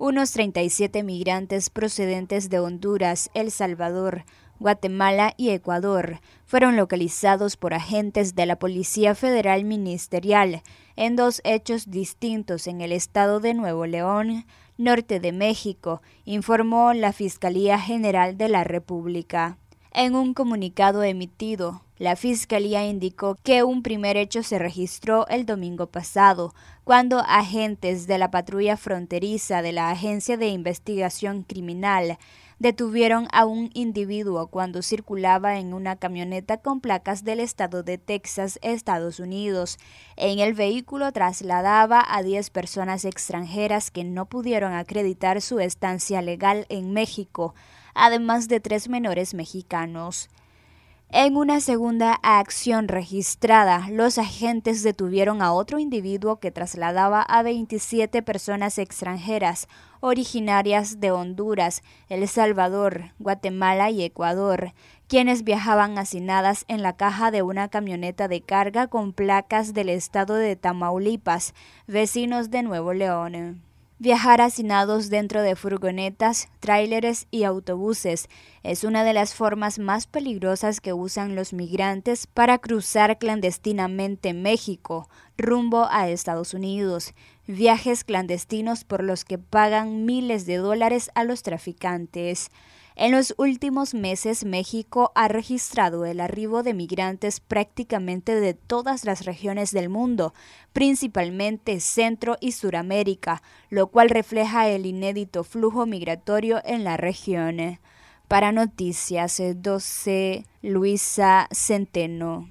unos 37 migrantes procedentes de Honduras, El Salvador, Guatemala y Ecuador fueron localizados por agentes de la Policía Federal Ministerial en dos hechos distintos en el estado de Nuevo León, norte de México, informó la Fiscalía General de la República. En un comunicado emitido, la Fiscalía indicó que un primer hecho se registró el domingo pasado, cuando agentes de la patrulla fronteriza de la Agencia de Investigación Criminal detuvieron a un individuo cuando circulaba en una camioneta con placas del estado de Texas, Estados Unidos. En el vehículo trasladaba a 10 personas extranjeras que no pudieron acreditar su estancia legal en México además de tres menores mexicanos. En una segunda acción registrada, los agentes detuvieron a otro individuo que trasladaba a 27 personas extranjeras originarias de Honduras, El Salvador, Guatemala y Ecuador, quienes viajaban hacinadas en la caja de una camioneta de carga con placas del estado de Tamaulipas, vecinos de Nuevo León. Viajar hacinados dentro de furgonetas, tráileres y autobuses es una de las formas más peligrosas que usan los migrantes para cruzar clandestinamente México rumbo a Estados Unidos viajes clandestinos por los que pagan miles de dólares a los traficantes. En los últimos meses, México ha registrado el arribo de migrantes prácticamente de todas las regiones del mundo, principalmente Centro y Suramérica, lo cual refleja el inédito flujo migratorio en la región. Para Noticias 12, eh, Luisa Centeno.